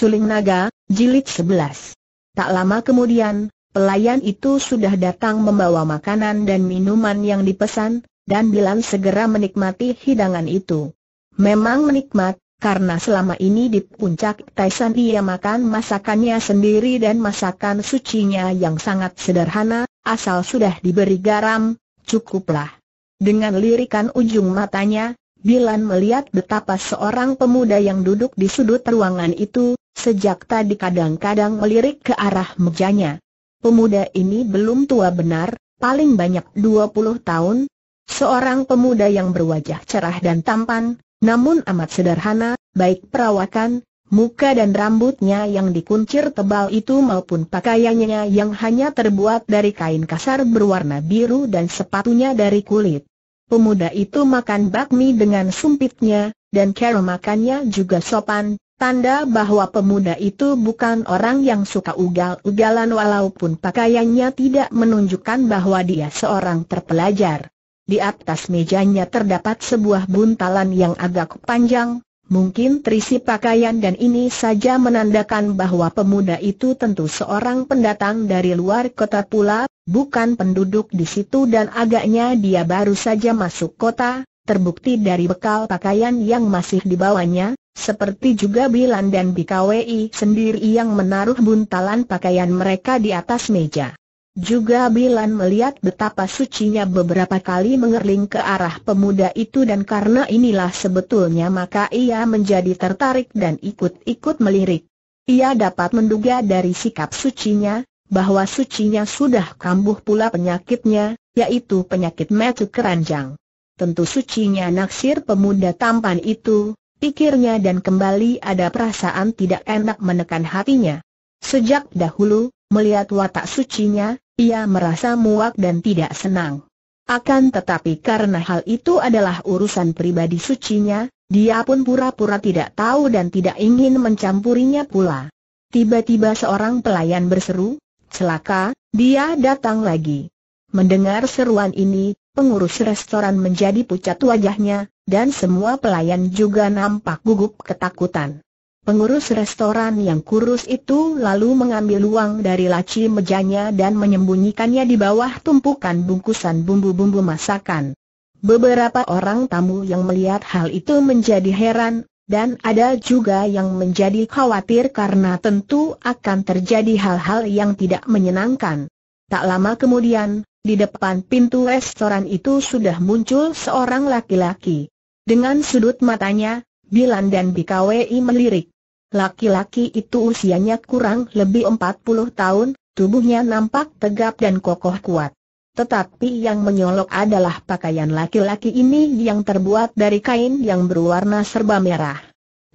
Suling Naga, Jilid 11. Tak lama kemudian, pelayan itu sudah datang membawa makanan dan minuman yang dipesan, dan Bilan segera menikmati hidangan itu. Memang menikmat, karena selama ini di puncak Taisan ia makan masakannya sendiri dan masakan sucinya yang sangat sederhana, asal sudah diberi garam, cukuplah. Dengan lirikan ujung matanya, Bilan melihat betapa seorang pemuda yang duduk di sudut ruangan itu, Sejak tadi kadang-kadang melirik ke arah mejanya. Pemuda ini belum tua benar, paling banyak 20 tahun. Seorang pemuda yang berwajah cerah dan tampan, namun amat sederhana, baik perawakan, muka dan rambutnya yang dikuncir tebal itu maupun pakaiannya yang hanya terbuat dari kain kasar berwarna biru dan sepatunya dari kulit. Pemuda itu makan bakmi dengan sumpitnya, dan cara makannya juga sopan, Tanda bahwa pemuda itu bukan orang yang suka ugal-ugalan walaupun pakaiannya tidak menunjukkan bahwa dia seorang terpelajar. Di atas mejanya terdapat sebuah buntalan yang agak panjang, mungkin terisi pakaian dan ini saja menandakan bahwa pemuda itu tentu seorang pendatang dari luar kota pula, bukan penduduk di situ dan agaknya dia baru saja masuk kota, terbukti dari bekal pakaian yang masih dibawanya, seperti juga Bilan dan Bikawi sendiri yang menaruh buntalan pakaian mereka di atas meja. Juga Bilan melihat betapa sucinya beberapa kali mengerling ke arah pemuda itu dan karena inilah sebetulnya maka ia menjadi tertarik dan ikut-ikut melirik. Ia dapat menduga dari sikap sucinya, bahwa sucinya sudah kambuh pula penyakitnya, yaitu penyakit metu keranjang. Tentu sucinya naksir pemuda tampan itu, pikirnya dan kembali ada perasaan tidak enak menekan hatinya. Sejak dahulu, melihat watak sucinya, ia merasa muak dan tidak senang. Akan tetapi karena hal itu adalah urusan pribadi sucinya, dia pun pura-pura tidak tahu dan tidak ingin mencampurinya pula. Tiba-tiba seorang pelayan berseru, celaka, dia datang lagi. Mendengar seruan ini, pengurus restoran menjadi pucat wajahnya, dan semua pelayan juga nampak gugup ketakutan. Pengurus restoran yang kurus itu lalu mengambil uang dari laci mejanya dan menyembunyikannya di bawah tumpukan bungkusan bumbu-bumbu masakan. Beberapa orang tamu yang melihat hal itu menjadi heran, dan ada juga yang menjadi khawatir karena tentu akan terjadi hal-hal yang tidak menyenangkan. Tak lama kemudian, di depan pintu restoran itu sudah muncul seorang laki-laki. Dengan sudut matanya, Bilan dan BKWI melirik. Laki-laki itu usianya kurang lebih 40 tahun, tubuhnya nampak tegap dan kokoh kuat. Tetapi yang menyolok adalah pakaian laki-laki ini yang terbuat dari kain yang berwarna serba merah.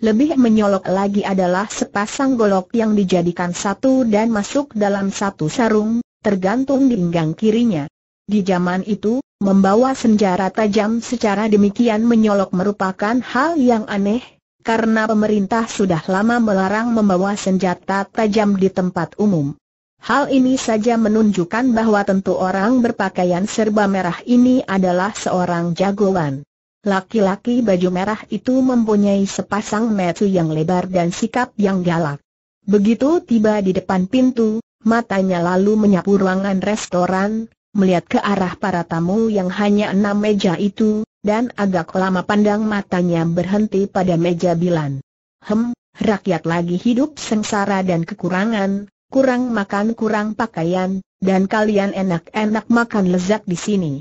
Lebih menyolok lagi adalah sepasang golok yang dijadikan satu dan masuk dalam satu sarung, tergantung di pinggang kirinya. Di zaman itu, membawa senjata tajam secara demikian menyolok merupakan hal yang aneh, karena pemerintah sudah lama melarang membawa senjata tajam di tempat umum. Hal ini saja menunjukkan bahwa tentu orang berpakaian serba merah ini adalah seorang jagoan. Laki-laki baju merah itu mempunyai sepasang metu yang lebar dan sikap yang galak. Begitu tiba di depan pintu, Matanya lalu menyapu ruangan restoran, melihat ke arah para tamu yang hanya enam meja itu, dan agak lama pandang matanya berhenti pada meja bilan. Hem, rakyat lagi hidup sengsara dan kekurangan, kurang makan kurang pakaian, dan kalian enak-enak makan lezat di sini.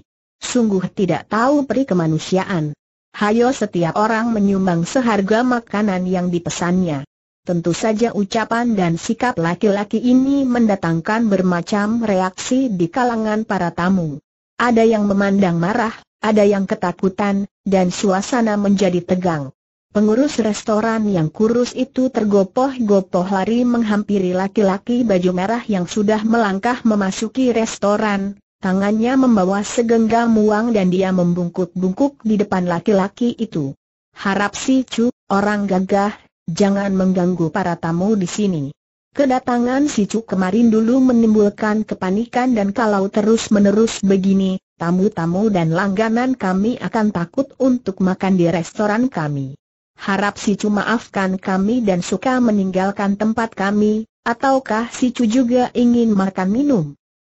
Sungguh tidak tahu peri kemanusiaan. Hayo setiap orang menyumbang seharga makanan yang dipesannya. Tentu saja ucapan dan sikap laki-laki ini mendatangkan bermacam reaksi di kalangan para tamu. Ada yang memandang marah, ada yang ketakutan, dan suasana menjadi tegang. Pengurus restoran yang kurus itu tergopoh-gopoh lari menghampiri laki-laki baju merah yang sudah melangkah memasuki restoran, tangannya membawa segenggam uang dan dia membungkuk-bungkuk di depan laki-laki itu. Harap si cu orang gagah, Jangan mengganggu para tamu di sini. Kedatangan si Cuk kemarin dulu menimbulkan kepanikan dan kalau terus-menerus begini, tamu-tamu dan langganan kami akan takut untuk makan di restoran kami. Harap si Cuk maafkan kami dan suka meninggalkan tempat kami, ataukah si Cuk juga ingin makan minum?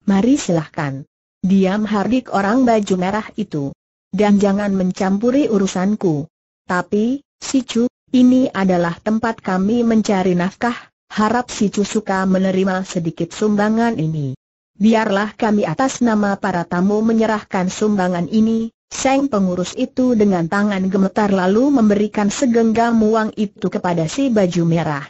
Mari silahkan. Diam hardik orang baju merah itu. Dan jangan mencampuri urusanku. Tapi, si Cuk, ini adalah tempat kami mencari nafkah, harap si Cusuka menerima sedikit sumbangan ini. Biarlah kami atas nama para tamu menyerahkan sumbangan ini, Seng pengurus itu dengan tangan gemetar lalu memberikan segenggam uang itu kepada si baju merah.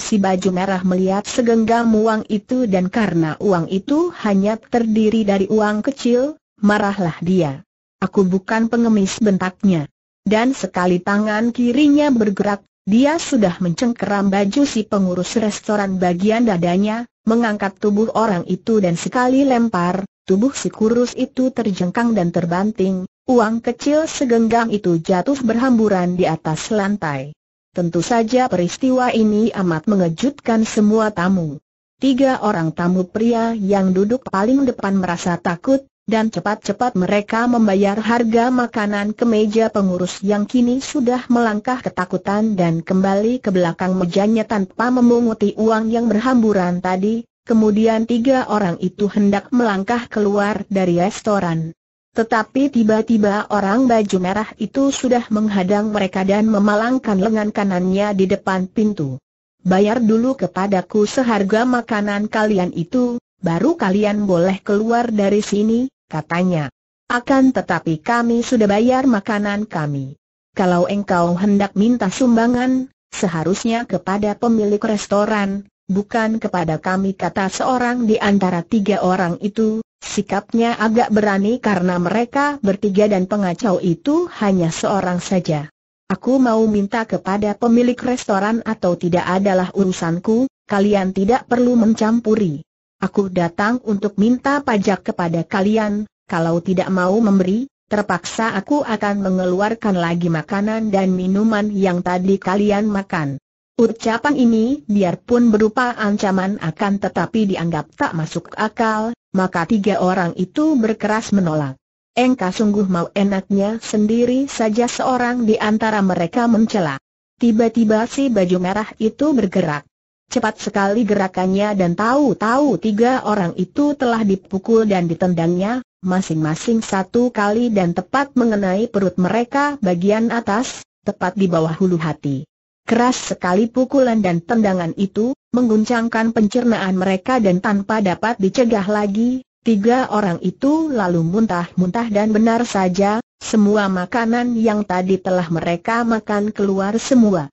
Si baju merah melihat segenggam uang itu dan karena uang itu hanya terdiri dari uang kecil, marahlah dia. Aku bukan pengemis bentaknya. Dan sekali tangan kirinya bergerak, dia sudah mencengkeram baju si pengurus restoran bagian dadanya, mengangkat tubuh orang itu dan sekali lempar, tubuh si kurus itu terjengkang dan terbanting, uang kecil segenggam itu jatuh berhamburan di atas lantai. Tentu saja peristiwa ini amat mengejutkan semua tamu. Tiga orang tamu pria yang duduk paling depan merasa takut, dan cepat-cepat mereka membayar harga makanan ke meja pengurus yang kini sudah melangkah ketakutan dan kembali ke belakang mejanya tanpa memunguti uang yang berhamburan tadi, kemudian tiga orang itu hendak melangkah keluar dari restoran. Tetapi tiba-tiba orang baju merah itu sudah menghadang mereka dan memalangkan lengan kanannya di depan pintu. Bayar dulu kepadaku seharga makanan kalian itu, baru kalian boleh keluar dari sini, katanya. Akan tetapi kami sudah bayar makanan kami. Kalau engkau hendak minta sumbangan, seharusnya kepada pemilik restoran, bukan kepada kami kata seorang di antara tiga orang itu, sikapnya agak berani karena mereka bertiga dan pengacau itu hanya seorang saja. Aku mau minta kepada pemilik restoran atau tidak adalah urusanku, kalian tidak perlu mencampuri. Aku datang untuk minta pajak kepada kalian, kalau tidak mau memberi, terpaksa aku akan mengeluarkan lagi makanan dan minuman yang tadi kalian makan. Ucapan ini biarpun berupa ancaman akan tetapi dianggap tak masuk akal, maka tiga orang itu berkeras menolak. Engkau sungguh mau enaknya sendiri saja seorang di antara mereka mencela. Tiba-tiba si baju merah itu bergerak. Cepat sekali gerakannya dan tahu-tahu tiga orang itu telah dipukul dan ditendangnya, masing-masing satu kali dan tepat mengenai perut mereka bagian atas, tepat di bawah hulu hati. Keras sekali pukulan dan tendangan itu, mengguncangkan pencernaan mereka dan tanpa dapat dicegah lagi, tiga orang itu lalu muntah-muntah dan benar saja, semua makanan yang tadi telah mereka makan keluar semua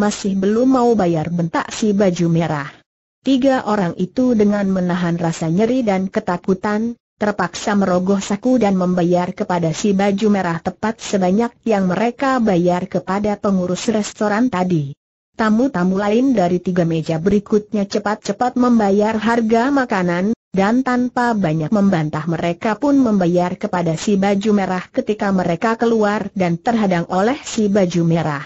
masih belum mau bayar bentak si baju merah. Tiga orang itu dengan menahan rasa nyeri dan ketakutan, terpaksa merogoh saku dan membayar kepada si baju merah tepat sebanyak yang mereka bayar kepada pengurus restoran tadi. Tamu-tamu lain dari tiga meja berikutnya cepat-cepat membayar harga makanan, dan tanpa banyak membantah mereka pun membayar kepada si baju merah ketika mereka keluar dan terhadang oleh si baju merah.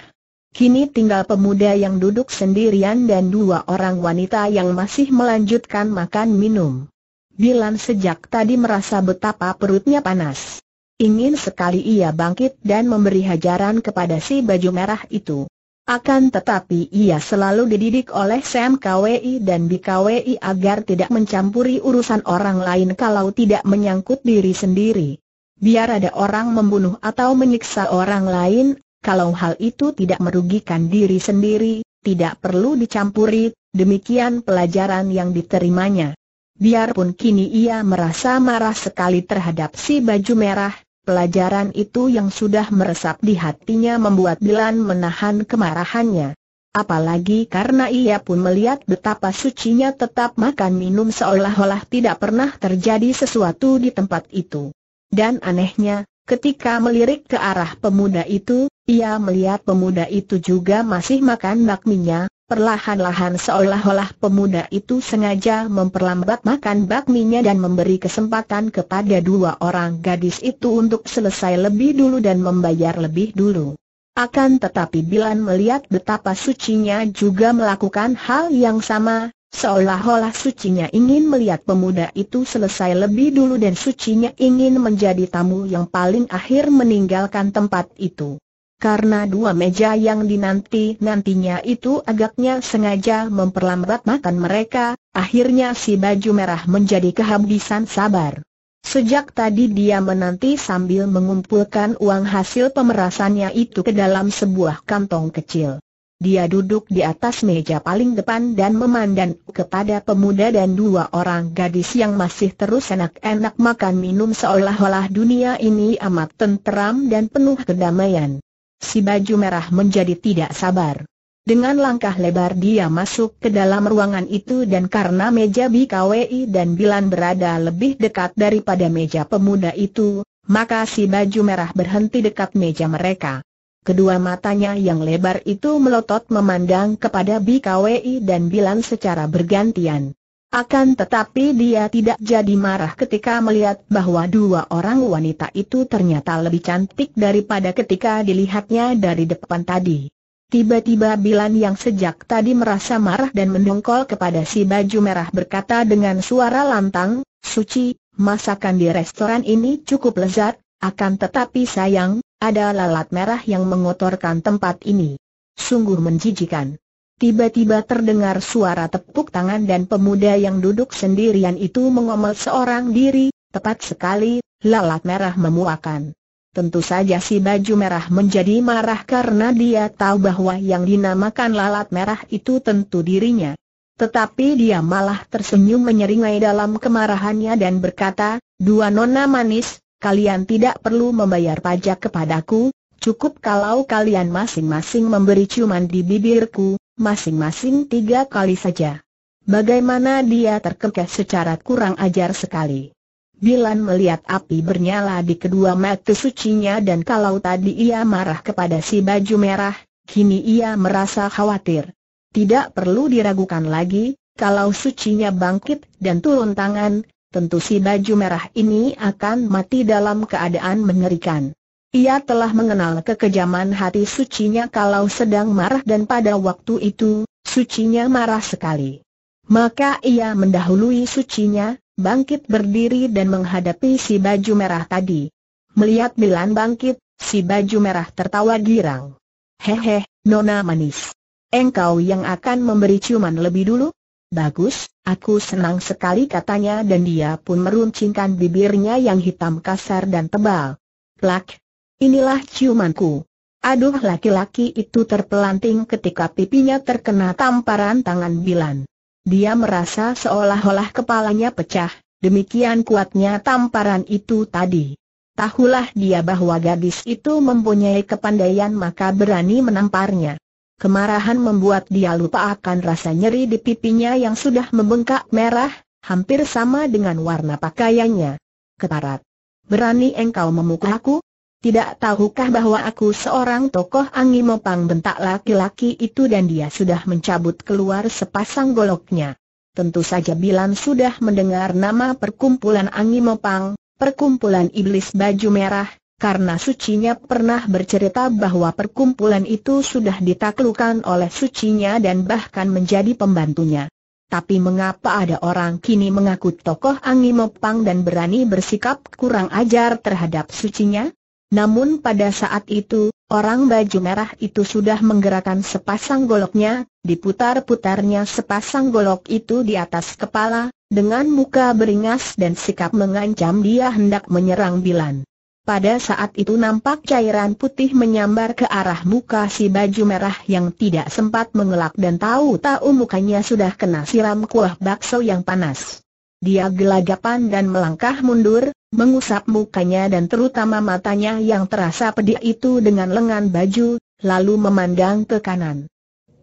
Kini tinggal pemuda yang duduk sendirian dan dua orang wanita yang masih melanjutkan makan minum. Bilan sejak tadi merasa betapa perutnya panas. Ingin sekali ia bangkit dan memberi hajaran kepada si baju merah itu. Akan tetapi ia selalu dididik oleh Sam KWI dan BKWI agar tidak mencampuri urusan orang lain kalau tidak menyangkut diri sendiri. Biar ada orang membunuh atau menyiksa orang lain, kalau hal itu tidak merugikan diri sendiri, tidak perlu dicampuri, demikian pelajaran yang diterimanya. Biarpun kini ia merasa marah sekali terhadap si baju merah, pelajaran itu yang sudah meresap di hatinya membuat Dilan menahan kemarahannya. Apalagi karena ia pun melihat betapa sucinya tetap makan minum seolah-olah tidak pernah terjadi sesuatu di tempat itu. Dan anehnya, Ketika melirik ke arah pemuda itu, ia melihat pemuda itu juga masih makan bakminya, perlahan-lahan seolah-olah pemuda itu sengaja memperlambat makan bakminya dan memberi kesempatan kepada dua orang gadis itu untuk selesai lebih dulu dan membayar lebih dulu. Akan tetapi Bilan melihat betapa sucinya juga melakukan hal yang sama, Seolah-olah sucinya ingin melihat pemuda itu selesai lebih dulu dan sucinya ingin menjadi tamu yang paling akhir meninggalkan tempat itu. Karena dua meja yang dinanti-nantinya itu agaknya sengaja memperlambat makan mereka, akhirnya si baju merah menjadi kehabisan sabar. Sejak tadi dia menanti sambil mengumpulkan uang hasil pemerasannya itu ke dalam sebuah kantong kecil. Dia duduk di atas meja paling depan dan memandang kepada pemuda dan dua orang gadis yang masih terus enak-enak makan minum seolah-olah dunia ini amat tenteram dan penuh kedamaian. Si baju merah menjadi tidak sabar. Dengan langkah lebar dia masuk ke dalam ruangan itu dan karena meja BKWI dan Bilan berada lebih dekat daripada meja pemuda itu, maka si baju merah berhenti dekat meja mereka. Kedua matanya yang lebar itu melotot memandang kepada BKWI dan Bilan secara bergantian. Akan tetapi dia tidak jadi marah ketika melihat bahwa dua orang wanita itu ternyata lebih cantik daripada ketika dilihatnya dari depan tadi. Tiba-tiba Bilan yang sejak tadi merasa marah dan mendongkol kepada si baju merah berkata dengan suara lantang, Suci, masakan di restoran ini cukup lezat, akan tetapi sayang, ada lalat merah yang mengotorkan tempat ini. Sungguh menjijikan. Tiba-tiba terdengar suara tepuk tangan dan pemuda yang duduk sendirian itu mengomel seorang diri, tepat sekali, lalat merah memuakan. Tentu saja si baju merah menjadi marah karena dia tahu bahwa yang dinamakan lalat merah itu tentu dirinya. Tetapi dia malah tersenyum menyeringai dalam kemarahannya dan berkata, Dua nona manis, kalian tidak perlu membayar pajak kepadaku, cukup kalau kalian masing-masing memberi ciuman di bibirku, masing-masing tiga kali saja. Bagaimana dia terkekeh secara kurang ajar sekali. Bilan melihat api bernyala di kedua mata sucinya dan kalau tadi ia marah kepada si baju merah, kini ia merasa khawatir. Tidak perlu diragukan lagi, kalau sucinya bangkit dan turun tangan, tentu si baju merah ini akan mati dalam keadaan mengerikan. Ia telah mengenal kekejaman hati sucinya kalau sedang marah dan pada waktu itu, sucinya marah sekali. Maka ia mendahului sucinya, bangkit berdiri dan menghadapi si baju merah tadi. Melihat Milan bangkit, si baju merah tertawa girang. Hehe, nona manis. Engkau yang akan memberi ciuman lebih dulu? Bagus, aku senang sekali katanya dan dia pun meruncingkan bibirnya yang hitam kasar dan tebal. Plak, inilah ciumanku. Aduh laki-laki itu terpelanting ketika pipinya terkena tamparan tangan Bilan. Dia merasa seolah-olah kepalanya pecah, demikian kuatnya tamparan itu tadi. Tahulah dia bahwa gadis itu mempunyai kepandaian maka berani menamparnya. Kemarahan membuat dia lupa akan rasa nyeri di pipinya yang sudah membengkak merah, hampir sama dengan warna pakaiannya. Keparat. Berani engkau memukul aku? Tidak tahukah bahwa aku seorang tokoh Angi Mopang bentak laki-laki itu dan dia sudah mencabut keluar sepasang goloknya. Tentu saja Bilan sudah mendengar nama perkumpulan Angi Mopang, perkumpulan iblis baju merah, karena sucinya pernah bercerita bahwa perkumpulan itu sudah ditaklukan oleh sucinya dan bahkan menjadi pembantunya. Tapi mengapa ada orang kini mengaku tokoh Angi Mopang dan berani bersikap kurang ajar terhadap sucinya? Namun pada saat itu, orang baju merah itu sudah menggerakkan sepasang goloknya, diputar-putarnya sepasang golok itu di atas kepala, dengan muka beringas dan sikap mengancam dia hendak menyerang Bilan. Pada saat itu nampak cairan putih menyambar ke arah muka si baju merah yang tidak sempat mengelak dan tahu-tahu mukanya sudah kena siram kuah bakso yang panas. Dia gelagapan dan melangkah mundur, mengusap mukanya dan terutama matanya yang terasa pedih itu dengan lengan baju, lalu memandang ke kanan.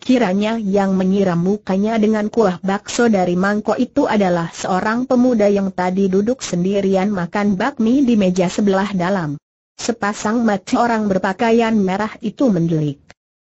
Kiranya yang menyiram mukanya dengan kuah bakso dari mangkok itu adalah seorang pemuda yang tadi duduk sendirian makan bakmi di meja sebelah dalam. Sepasang mata orang berpakaian merah itu mendelik.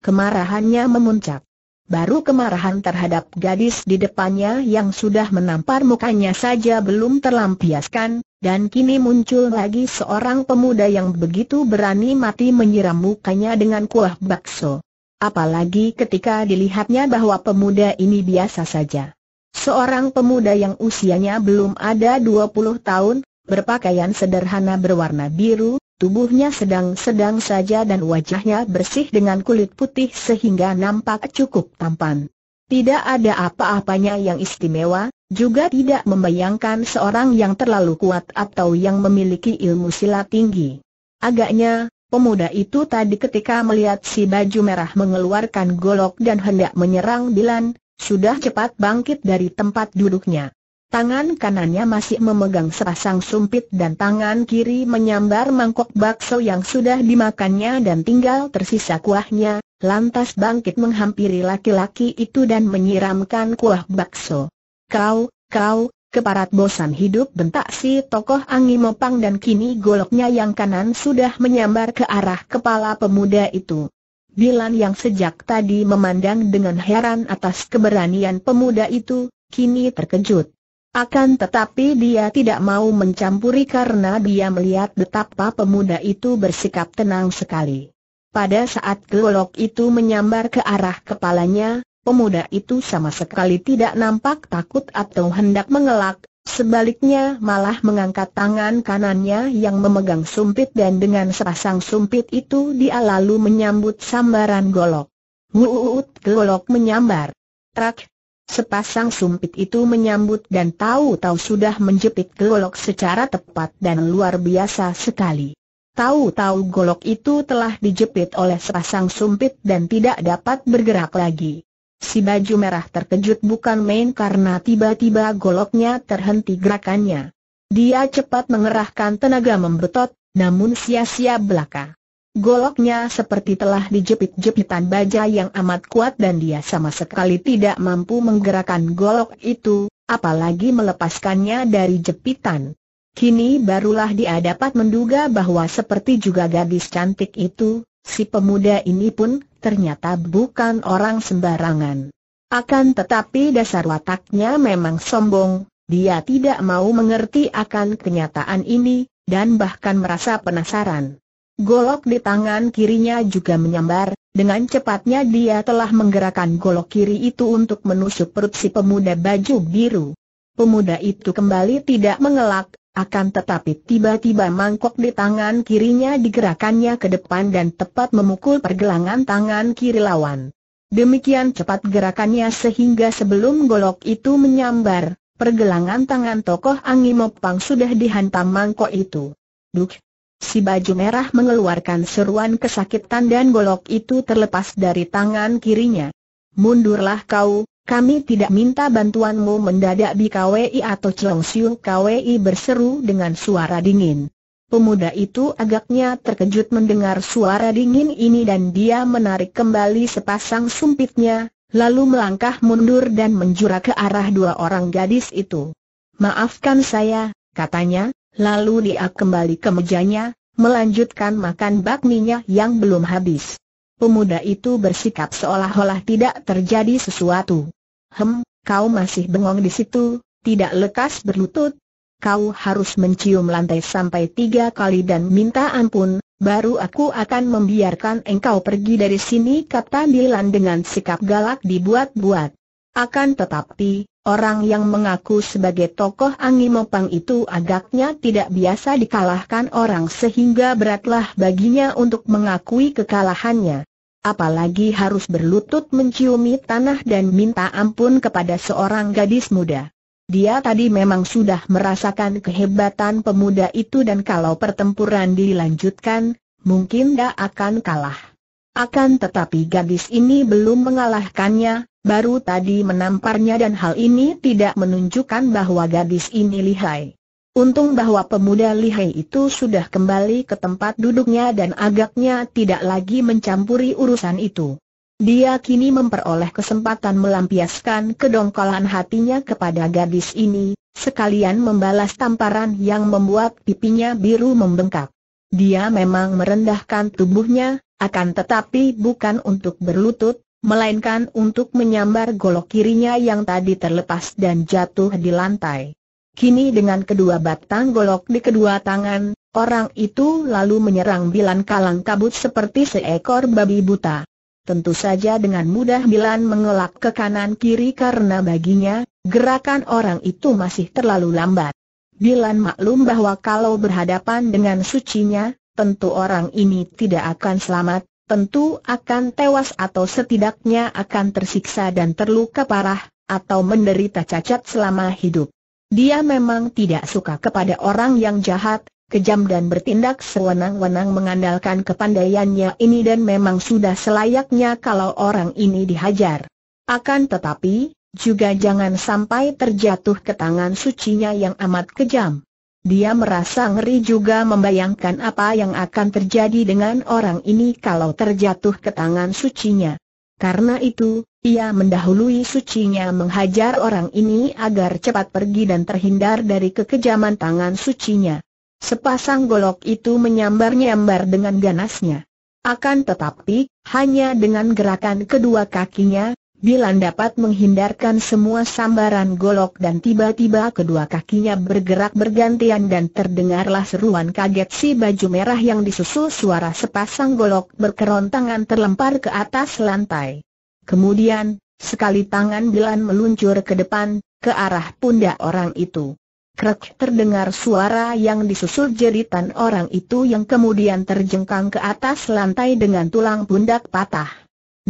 Kemarahannya memuncak. Baru kemarahan terhadap gadis di depannya yang sudah menampar mukanya saja belum terlampiaskan, dan kini muncul lagi seorang pemuda yang begitu berani mati menyiram mukanya dengan kuah bakso. Apalagi ketika dilihatnya bahwa pemuda ini biasa saja. Seorang pemuda yang usianya belum ada 20 tahun, berpakaian sederhana berwarna biru, tubuhnya sedang-sedang saja dan wajahnya bersih dengan kulit putih sehingga nampak cukup tampan. Tidak ada apa-apanya yang istimewa, juga tidak membayangkan seorang yang terlalu kuat atau yang memiliki ilmu silat tinggi. Agaknya, Pemuda itu tadi ketika melihat si baju merah mengeluarkan golok dan hendak menyerang Bilan, sudah cepat bangkit dari tempat duduknya. Tangan kanannya masih memegang sepasang sumpit dan tangan kiri menyambar mangkok bakso yang sudah dimakannya dan tinggal tersisa kuahnya, lantas bangkit menghampiri laki-laki itu dan menyiramkan kuah bakso. Kau, kau, Keparat bosan hidup bentak si tokoh angin Mopang dan kini goloknya yang kanan sudah menyambar ke arah kepala pemuda itu. Bilan yang sejak tadi memandang dengan heran atas keberanian pemuda itu, kini terkejut. Akan tetapi dia tidak mau mencampuri karena dia melihat betapa pemuda itu bersikap tenang sekali. Pada saat golok itu menyambar ke arah kepalanya, pemuda itu sama sekali tidak nampak takut atau hendak mengelak, sebaliknya malah mengangkat tangan kanannya yang memegang sumpit dan dengan sepasang sumpit itu dia lalu menyambut sambaran golok. Wuut golok menyambar. Trak. Sepasang sumpit itu menyambut dan tahu-tahu sudah menjepit golok secara tepat dan luar biasa sekali. Tahu-tahu golok itu telah dijepit oleh sepasang sumpit dan tidak dapat bergerak lagi. Si baju merah terkejut bukan main karena tiba-tiba goloknya terhenti gerakannya. Dia cepat mengerahkan tenaga membetot, namun sia-sia belaka. Goloknya seperti telah dijepit-jepitan baja yang amat kuat dan dia sama sekali tidak mampu menggerakkan golok itu, apalagi melepaskannya dari jepitan. Kini barulah dia dapat menduga bahwa seperti juga gadis cantik itu, si pemuda ini pun ternyata bukan orang sembarangan. Akan tetapi dasar wataknya memang sombong, dia tidak mau mengerti akan kenyataan ini, dan bahkan merasa penasaran. Golok di tangan kirinya juga menyambar, dengan cepatnya dia telah menggerakkan golok kiri itu untuk menusuk perut si pemuda baju biru. Pemuda itu kembali tidak mengelak, akan tetapi tiba-tiba mangkok di tangan kirinya digerakannya ke depan dan tepat memukul pergelangan tangan kiri lawan. Demikian cepat gerakannya sehingga sebelum golok itu menyambar, pergelangan tangan tokoh angin Mopang sudah dihantam mangkok itu. Duk! Si baju merah mengeluarkan seruan kesakitan dan golok itu terlepas dari tangan kirinya. Mundurlah kau, kami tidak minta bantuanmu mendadak di Kwi atau Chong Siu KWI berseru dengan suara dingin. Pemuda itu agaknya terkejut mendengar suara dingin ini dan dia menarik kembali sepasang sumpitnya, lalu melangkah mundur dan menjura ke arah dua orang gadis itu. Maafkan saya, katanya, lalu dia kembali ke mejanya, melanjutkan makan bakminya yang belum habis. Pemuda itu bersikap seolah-olah tidak terjadi sesuatu. Hem, kau masih bengong di situ, tidak lekas berlutut. Kau harus mencium lantai sampai tiga kali dan minta ampun, baru aku akan membiarkan engkau pergi dari sini kata Dilan dengan sikap galak dibuat-buat. Akan tetapi, orang yang mengaku sebagai tokoh Angi Mopang itu agaknya tidak biasa dikalahkan orang sehingga beratlah baginya untuk mengakui kekalahannya apalagi harus berlutut menciumi tanah dan minta ampun kepada seorang gadis muda. Dia tadi memang sudah merasakan kehebatan pemuda itu dan kalau pertempuran dilanjutkan, mungkin dia akan kalah. Akan tetapi gadis ini belum mengalahkannya, baru tadi menamparnya dan hal ini tidak menunjukkan bahwa gadis ini lihai. Untung bahwa pemuda lihai itu sudah kembali ke tempat duduknya dan agaknya tidak lagi mencampuri urusan itu. Dia kini memperoleh kesempatan melampiaskan kedongkolan hatinya kepada gadis ini, sekalian membalas tamparan yang membuat pipinya biru membengkak. Dia memang merendahkan tubuhnya, akan tetapi bukan untuk berlutut, melainkan untuk menyambar golok kirinya yang tadi terlepas dan jatuh di lantai. Kini dengan kedua batang golok di kedua tangan, orang itu lalu menyerang Bilan kalang kabut seperti seekor babi buta. Tentu saja dengan mudah Bilan mengelak ke kanan kiri karena baginya, gerakan orang itu masih terlalu lambat. Bilan maklum bahwa kalau berhadapan dengan sucinya, tentu orang ini tidak akan selamat, tentu akan tewas atau setidaknya akan tersiksa dan terluka parah, atau menderita cacat selama hidup. Dia memang tidak suka kepada orang yang jahat, kejam dan bertindak sewenang-wenang mengandalkan kepandaiannya ini dan memang sudah selayaknya kalau orang ini dihajar. Akan tetapi, juga jangan sampai terjatuh ke tangan sucinya yang amat kejam. Dia merasa ngeri juga membayangkan apa yang akan terjadi dengan orang ini kalau terjatuh ke tangan sucinya. Karena itu, ia mendahului sucinya menghajar orang ini agar cepat pergi dan terhindar dari kekejaman tangan sucinya. Sepasang golok itu menyambar-nyambar dengan ganasnya. Akan tetapi, hanya dengan gerakan kedua kakinya, Bilan dapat menghindarkan semua sambaran golok dan tiba-tiba kedua kakinya bergerak bergantian dan terdengarlah seruan kaget si baju merah yang disusul suara sepasang golok berkerontangan terlempar ke atas lantai. Kemudian, sekali tangan Bilan meluncur ke depan, ke arah pundak orang itu. Krek terdengar suara yang disusul jeritan orang itu yang kemudian terjengkang ke atas lantai dengan tulang pundak patah.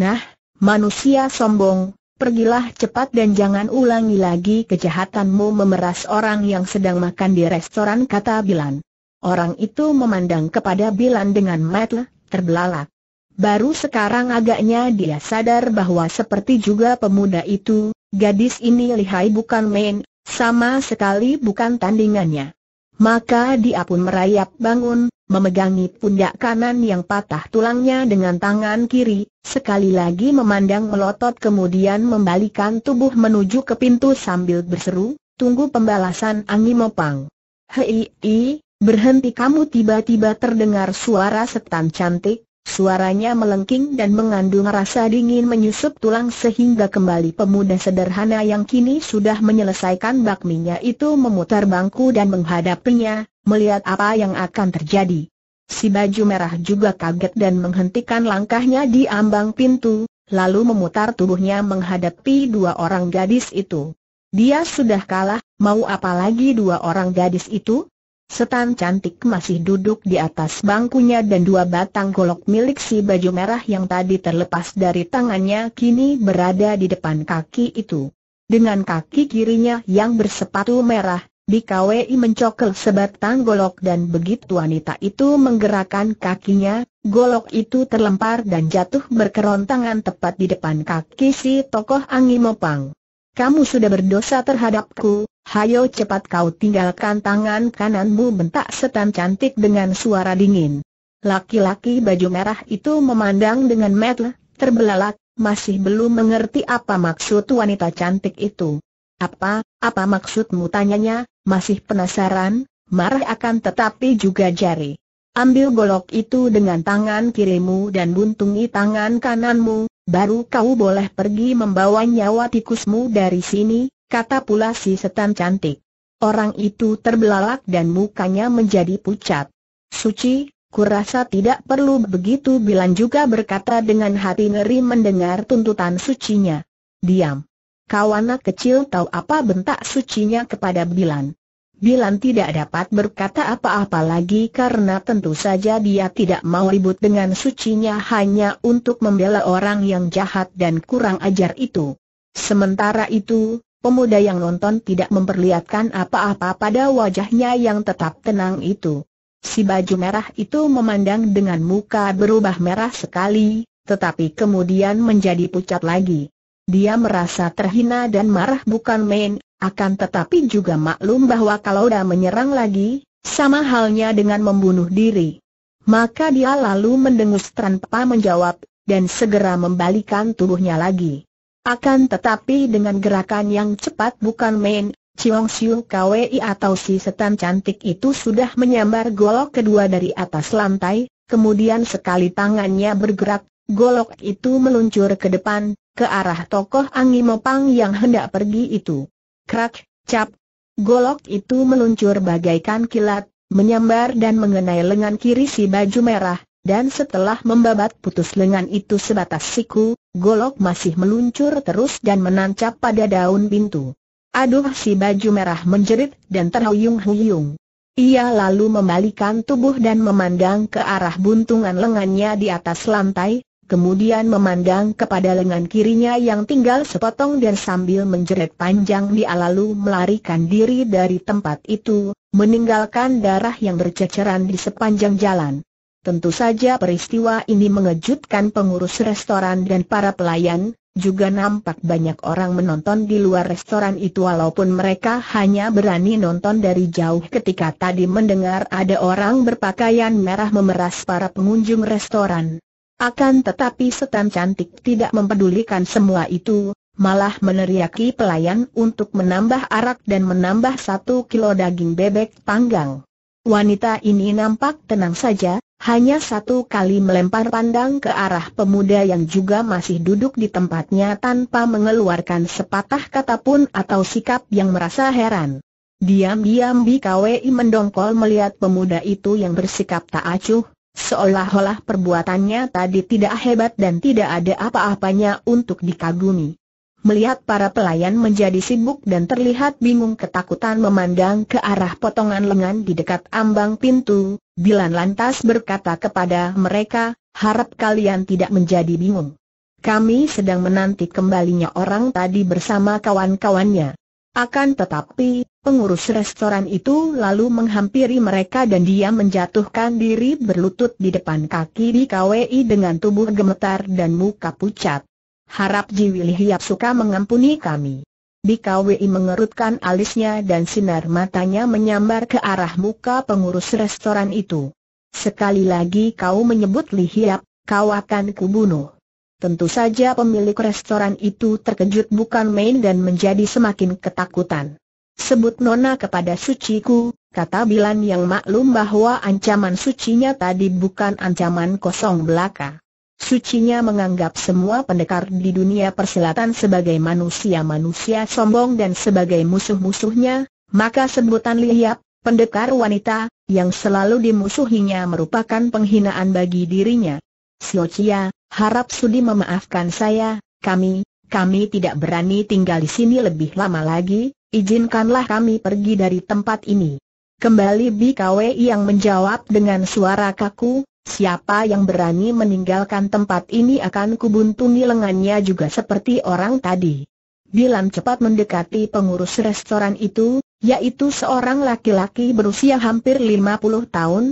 Nah, Manusia sombong, pergilah cepat dan jangan ulangi lagi kejahatanmu memeras orang yang sedang makan di restoran kata Bilan. Orang itu memandang kepada Bilan dengan mata terbelalak. Baru sekarang agaknya dia sadar bahwa seperti juga pemuda itu, gadis ini lihai bukan main, sama sekali bukan tandingannya. Maka dia pun merayap bangun, memegangi pundak kanan yang patah tulangnya dengan tangan kiri, sekali lagi memandang melotot kemudian membalikan tubuh menuju ke pintu sambil berseru, tunggu pembalasan Angi Mopang. Hei, i, berhenti kamu tiba-tiba terdengar suara setan cantik, suaranya melengking dan mengandung rasa dingin menyusup tulang sehingga kembali pemuda sederhana yang kini sudah menyelesaikan bakminya itu memutar bangku dan menghadapinya, melihat apa yang akan terjadi. Si baju merah juga kaget dan menghentikan langkahnya di ambang pintu, lalu memutar tubuhnya menghadapi dua orang gadis itu. Dia sudah kalah, mau apa lagi dua orang gadis itu? Setan cantik masih duduk di atas bangkunya dan dua batang golok milik si baju merah yang tadi terlepas dari tangannya kini berada di depan kaki itu. Dengan kaki kirinya yang bersepatu merah, BKWI mencokel sebatang golok dan begitu wanita itu menggerakkan kakinya, golok itu terlempar dan jatuh berkerontangan tepat di depan kaki si tokoh Angi Mopang. Kamu sudah berdosa terhadapku, hayo cepat kau tinggalkan tangan kananmu bentak setan cantik dengan suara dingin. Laki-laki baju merah itu memandang dengan metel, terbelalak, masih belum mengerti apa maksud wanita cantik itu. Apa, apa maksudmu tanyanya, masih penasaran, marah akan tetapi juga jari. Ambil golok itu dengan tangan kirimu dan buntungi tangan kananmu, baru kau boleh pergi membawa nyawa tikusmu dari sini, kata pula si setan cantik. Orang itu terbelalak dan mukanya menjadi pucat. Suci, kurasa tidak perlu begitu Bilan juga berkata dengan hati ngeri mendengar tuntutan sucinya. Diam. Kau kecil tahu apa bentak sucinya kepada Bilan. Bilan tidak dapat berkata apa-apa lagi karena tentu saja dia tidak mau ribut dengan sucinya hanya untuk membela orang yang jahat dan kurang ajar itu. Sementara itu, pemuda yang nonton tidak memperlihatkan apa-apa pada wajahnya yang tetap tenang itu. Si baju merah itu memandang dengan muka berubah merah sekali, tetapi kemudian menjadi pucat lagi. Dia merasa terhina dan marah bukan main, akan tetapi juga maklum bahwa kalau dia menyerang lagi, sama halnya dengan membunuh diri. Maka dia lalu mendengus tanpa menjawab, dan segera membalikan tubuhnya lagi. Akan tetapi dengan gerakan yang cepat bukan main, Ciong Siu Kwei atau si setan cantik itu sudah menyambar golok kedua dari atas lantai, kemudian sekali tangannya bergerak, golok itu meluncur ke depan, ke arah tokoh Angi Mopang yang hendak pergi itu. Krak, cap, golok itu meluncur bagaikan kilat, menyambar dan mengenai lengan kiri si baju merah, dan setelah membabat putus lengan itu sebatas siku, golok masih meluncur terus dan menancap pada daun pintu. Aduh si baju merah menjerit dan terhuyung-huyung. Ia lalu membalikan tubuh dan memandang ke arah buntungan lengannya di atas lantai, kemudian memandang kepada lengan kirinya yang tinggal sepotong dan sambil menjerit panjang dia lalu melarikan diri dari tempat itu, meninggalkan darah yang berceceran di sepanjang jalan. Tentu saja peristiwa ini mengejutkan pengurus restoran dan para pelayan, juga nampak banyak orang menonton di luar restoran itu walaupun mereka hanya berani nonton dari jauh ketika tadi mendengar ada orang berpakaian merah memeras para pengunjung restoran. Akan tetapi setan cantik tidak mempedulikan semua itu, malah meneriaki pelayan untuk menambah arak dan menambah satu kilo daging bebek panggang. Wanita ini nampak tenang saja, hanya satu kali melempar pandang ke arah pemuda yang juga masih duduk di tempatnya tanpa mengeluarkan sepatah kata pun atau sikap yang merasa heran. Diam-diam BKWI mendongkol melihat pemuda itu yang bersikap tak acuh, Seolah-olah perbuatannya tadi tidak hebat dan tidak ada apa-apanya untuk dikagumi. Melihat para pelayan menjadi sibuk dan terlihat bingung ketakutan memandang ke arah potongan lengan di dekat ambang pintu, Bilan lantas berkata kepada mereka, harap kalian tidak menjadi bingung. Kami sedang menanti kembalinya orang tadi bersama kawan-kawannya. Akan tetapi, Pengurus restoran itu lalu menghampiri mereka dan dia menjatuhkan diri berlutut di depan kaki di KWI dengan tubuh gemetar dan muka pucat. Harap Jiwili Hiap suka mengampuni kami. Di KWI mengerutkan alisnya dan sinar matanya menyambar ke arah muka pengurus restoran itu. Sekali lagi kau menyebut Lihiap, kau akan kubunuh. Tentu saja pemilik restoran itu terkejut bukan main dan menjadi semakin ketakutan. Sebut Nona kepada suciku, kata Bilan yang maklum bahwa ancaman sucinya tadi bukan ancaman kosong belaka. Sucinya menganggap semua pendekar di dunia persilatan sebagai manusia-manusia sombong dan sebagai musuh-musuhnya, maka sebutan liyap, pendekar wanita, yang selalu dimusuhinya merupakan penghinaan bagi dirinya. Siocia, harap Sudi memaafkan saya, kami, kami tidak berani tinggal di sini lebih lama lagi, izinkanlah kami pergi dari tempat ini. Kembali Kwe yang menjawab dengan suara kaku, siapa yang berani meninggalkan tempat ini akan kubuntungi lengannya juga seperti orang tadi. Bilam cepat mendekati pengurus restoran itu, yaitu seorang laki-laki berusia hampir 50 tahun.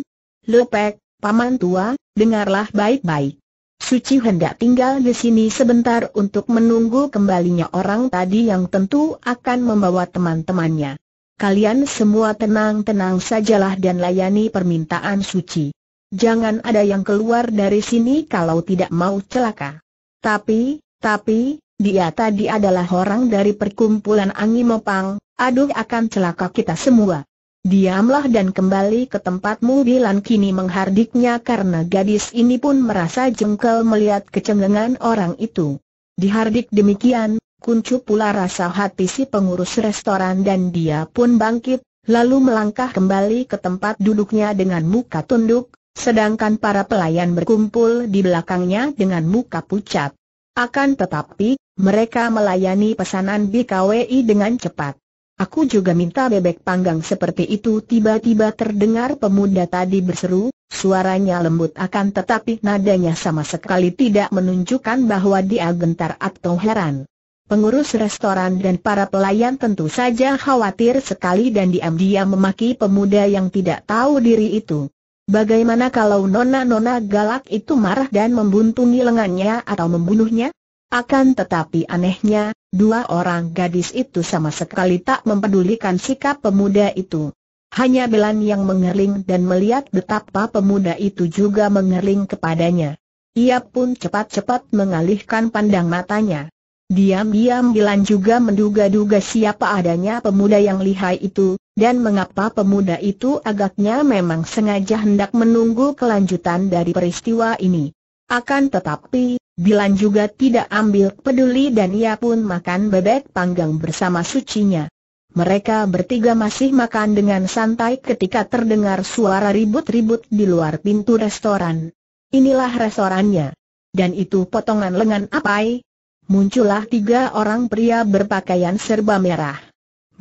Lepek, paman tua, dengarlah baik-baik. Suci hendak tinggal di sini sebentar untuk menunggu kembalinya orang tadi yang tentu akan membawa teman-temannya. Kalian semua tenang-tenang sajalah dan layani permintaan Suci. Jangan ada yang keluar dari sini kalau tidak mau celaka. Tapi, tapi, dia tadi adalah orang dari perkumpulan Angimopang, aduh akan celaka kita semua. Diamlah dan kembali ke tempatmu Bilan kini menghardiknya karena gadis ini pun merasa jengkel melihat kecengengan orang itu. Dihardik demikian, kuncu pula rasa hati si pengurus restoran dan dia pun bangkit, lalu melangkah kembali ke tempat duduknya dengan muka tunduk, sedangkan para pelayan berkumpul di belakangnya dengan muka pucat. Akan tetapi, mereka melayani pesanan BKWI dengan cepat. Aku juga minta bebek panggang seperti itu tiba-tiba terdengar pemuda tadi berseru, suaranya lembut akan tetapi nadanya sama sekali tidak menunjukkan bahwa dia gentar atau heran. Pengurus restoran dan para pelayan tentu saja khawatir sekali dan diam-diam memaki pemuda yang tidak tahu diri itu. Bagaimana kalau nona-nona galak itu marah dan membuntungi lengannya atau membunuhnya? Akan tetapi anehnya, Dua orang gadis itu sama sekali tak mempedulikan sikap pemuda itu. Hanya Belan yang mengerling dan melihat betapa pemuda itu juga mengerling kepadanya. Ia pun cepat-cepat mengalihkan pandang matanya. Diam-diam Belan juga menduga-duga siapa adanya pemuda yang lihai itu, dan mengapa pemuda itu agaknya memang sengaja hendak menunggu kelanjutan dari peristiwa ini. Akan tetapi, Bilan juga tidak ambil peduli dan ia pun makan bebek panggang bersama sucinya. Mereka bertiga masih makan dengan santai ketika terdengar suara ribut-ribut di luar pintu restoran. Inilah restorannya. Dan itu potongan lengan apai. Muncullah tiga orang pria berpakaian serba merah.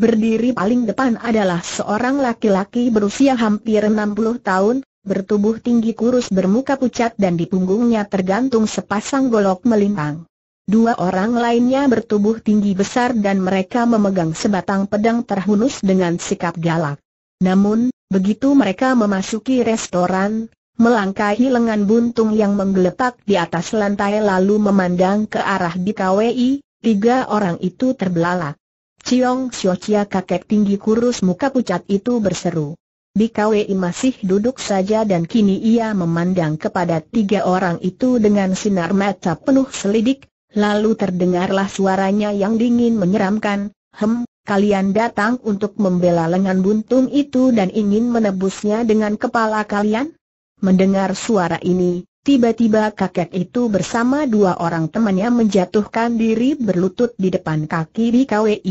Berdiri paling depan adalah seorang laki-laki berusia hampir 60 tahun, bertubuh tinggi kurus bermuka pucat dan di punggungnya tergantung sepasang golok melintang. Dua orang lainnya bertubuh tinggi besar dan mereka memegang sebatang pedang terhunus dengan sikap galak. Namun, begitu mereka memasuki restoran, melangkahi lengan buntung yang menggeletak di atas lantai lalu memandang ke arah BKWI, tiga orang itu terbelalak. Ciong Siocia kakek tinggi kurus muka pucat itu berseru. Bikawi masih duduk saja dan kini ia memandang kepada tiga orang itu dengan sinar mata penuh selidik, lalu terdengarlah suaranya yang dingin menyeramkan, Hem, kalian datang untuk membela lengan buntung itu dan ingin menebusnya dengan kepala kalian? Mendengar suara ini, tiba-tiba kakek itu bersama dua orang temannya menjatuhkan diri berlutut di depan kaki Bikawi.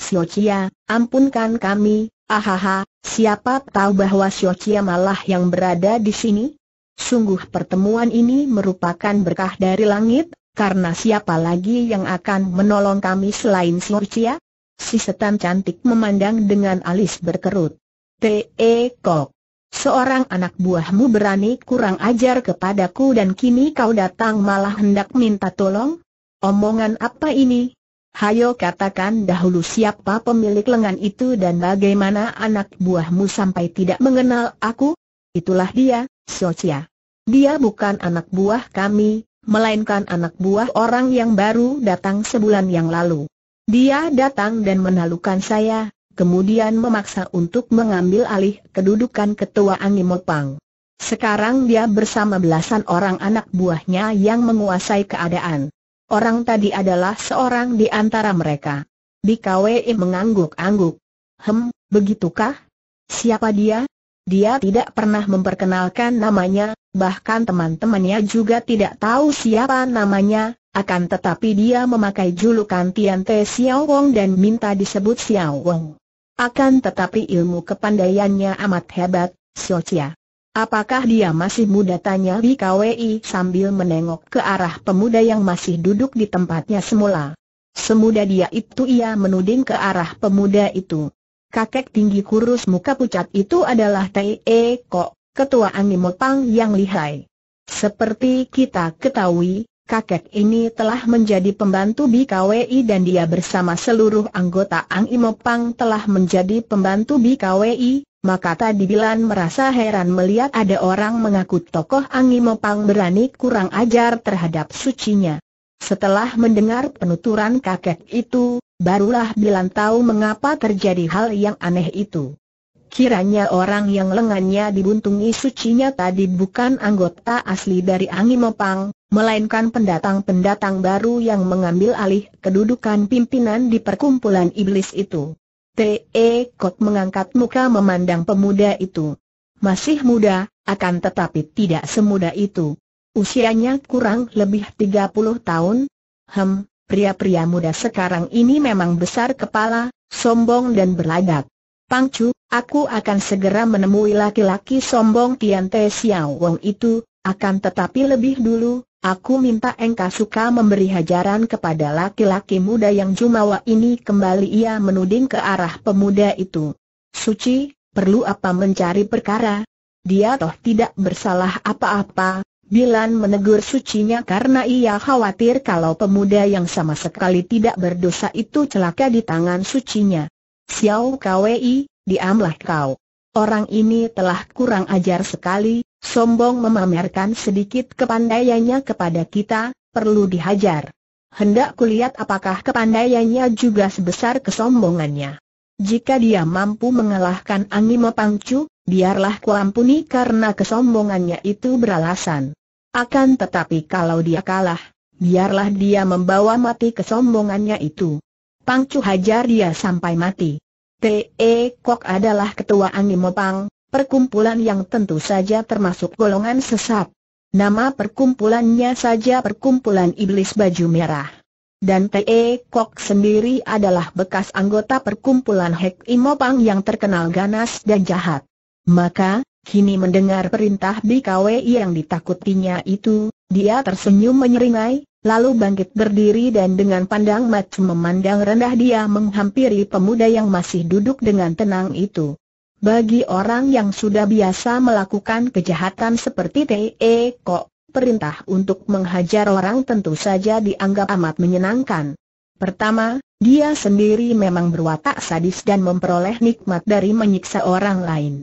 Siocia, ampunkan kami, ahaha, siapa tahu bahwa Siocia malah yang berada di sini? Sungguh pertemuan ini merupakan berkah dari langit, karena siapa lagi yang akan menolong kami selain Siocia? Si setan cantik memandang dengan alis berkerut. T.E. Kok. Seorang anak buahmu berani kurang ajar kepadaku dan kini kau datang malah hendak minta tolong? Omongan apa ini? Hayo katakan dahulu siapa pemilik lengan itu dan bagaimana anak buahmu sampai tidak mengenal aku? Itulah dia, Socia. Dia bukan anak buah kami, melainkan anak buah orang yang baru datang sebulan yang lalu. Dia datang dan menalukan saya, kemudian memaksa untuk mengambil alih kedudukan ketua Angimopang. Sekarang dia bersama belasan orang anak buahnya yang menguasai keadaan. Orang tadi adalah seorang di antara mereka. Di KWI mengangguk-angguk. Hem, begitukah? Siapa dia? Dia tidak pernah memperkenalkan namanya, bahkan teman-temannya juga tidak tahu siapa namanya, akan tetapi dia memakai julukan Tian Xiao Wong dan minta disebut Xiao Wong. Akan tetapi ilmu kepandaiannya amat hebat, Xiao Chia. Apakah dia masih muda tanya Li Kwei sambil menengok ke arah pemuda yang masih duduk di tempatnya semula. Semuda dia itu ia menuding ke arah pemuda itu. Kakek tinggi kurus muka pucat itu adalah Tai E Kok, ketua Angimopang yang lihai. Seperti kita ketahui, Kakek ini telah menjadi pembantu BKWI dan dia bersama seluruh anggota Ang Pang telah menjadi pembantu BKWI, maka tadi Bilan merasa heran melihat ada orang mengaku tokoh Angi Mopang berani kurang ajar terhadap sucinya. Setelah mendengar penuturan kakek itu, barulah Bilan tahu mengapa terjadi hal yang aneh itu. Kiranya orang yang lengannya dibuntungi sucinya tadi bukan anggota asli dari Angi Mopang, melainkan pendatang-pendatang baru yang mengambil alih kedudukan pimpinan di perkumpulan iblis itu. T.E. Kot mengangkat muka memandang pemuda itu. Masih muda, akan tetapi tidak semuda itu. Usianya kurang lebih 30 tahun. Hem, pria-pria muda sekarang ini memang besar kepala, sombong dan berlagak. Pangcu, aku akan segera menemui laki-laki sombong Tian Te Xiao Wong itu, akan tetapi lebih dulu, aku minta Engkau suka memberi hajaran kepada laki-laki muda yang jumawa ini kembali ia menuding ke arah pemuda itu. Suci, perlu apa mencari perkara? Dia toh tidak bersalah apa-apa, Bilan menegur sucinya karena ia khawatir kalau pemuda yang sama sekali tidak berdosa itu celaka di tangan sucinya. Xiao Kwei, diamlah kau. Orang ini telah kurang ajar sekali, sombong memamerkan sedikit kepandaiannya kepada kita, perlu dihajar. Hendak kulihat apakah kepandaiannya juga sebesar kesombongannya. Jika dia mampu mengalahkan Angimo Pangcu, biarlah kuampuni karena kesombongannya itu beralasan. Akan tetapi kalau dia kalah, biarlah dia membawa mati kesombongannya itu. Pangcu hajar dia sampai mati. T.E. Kok adalah ketua Angimopang, perkumpulan yang tentu saja termasuk golongan sesat. Nama perkumpulannya saja perkumpulan iblis baju merah. Dan T.E. Kok sendiri adalah bekas anggota perkumpulan Hek Imopang yang terkenal ganas dan jahat. Maka, kini mendengar perintah BKW yang ditakutinya itu, dia tersenyum menyeringai, lalu bangkit berdiri dan dengan pandang macam memandang rendah dia menghampiri pemuda yang masih duduk dengan tenang itu. Bagi orang yang sudah biasa melakukan kejahatan seperti T.E. Kok, perintah untuk menghajar orang tentu saja dianggap amat menyenangkan. Pertama, dia sendiri memang berwatak sadis dan memperoleh nikmat dari menyiksa orang lain.